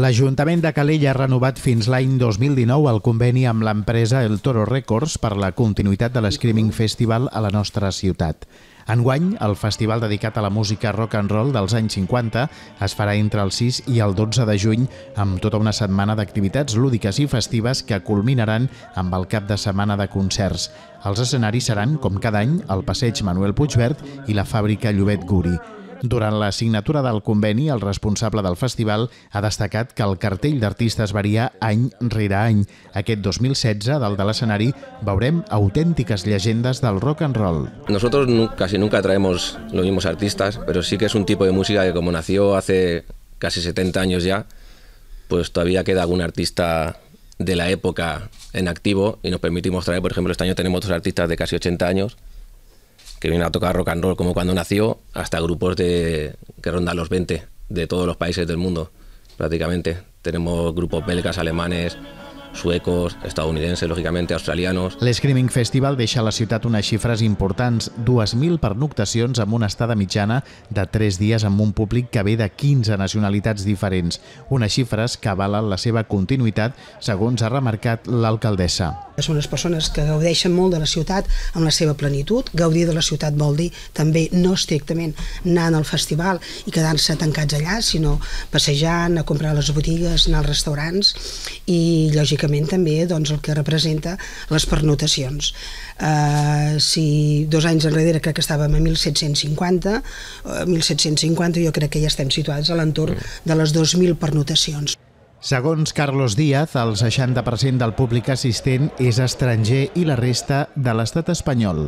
L'Ajuntament de Calella ha renovat fins l'any 2019 el conveni amb l'empresa El Toro Records per la continuïtat de l'Screaming Festival a la nostra ciutat. Enguany, el festival dedicat a la música rock and roll dels anys 50 es farà entre el 6 i el 12 de juny amb tota una setmana d'activitats lúdiques i festives que culminaran amb el cap de setmana de concerts. Els escenaris seran, com cada any, el Passeig Manuel Puigverd i la fàbrica Llobet Guri. Durant la signatura del conveni, el responsable del festival ha destacat que el cartell d'artistes varia any rere any. Aquest 2016, dalt de l'escenari, veurem autèntiques llegendes del rock and roll. Nosotros casi nunca traemos los mismos artistas, pero sí que es un tipo de música que como nació hace casi 70 años ya, pues todavía queda algún artista de la época en activo y nos permitimos traer, por ejemplo, este año tenemos otros artistas de casi 80 años que vienen a tocar rock and roll como cuando nació, hasta grupos de, que rondan los 20 de todos los países del mundo, prácticamente. Tenemos grupos belgas, alemanes, suecos, estadounidenses, lògicament, australianos... L'Screaming Festival deixa a la ciutat unes xifres importants, 2.000 pernoctacions amb una estada mitjana de 3 dies amb un públic que ve de 15 nacionalitats diferents, unes xifres que avalen la seva continuïtat, segons ha remarcat l'alcaldessa. Són unes persones que gaudeixen molt de la ciutat amb la seva plenitud. Gaudir de la ciutat vol dir també no estrictament anar al festival i quedar-se tancats allà, sinó passejant, a comprar a les botigues, anar als restaurants i, lògicament, també doncs, el que representa les pernotacions. Uh, si dos anys enrere crec que estàvem a 1.750, uh, 1.750 jo crec que ja estem situats a l'entorn de les 2.000 pernotacions. Segons Carlos Díaz, el 60% del públic assistent és estranger i la resta de l'estat espanyol.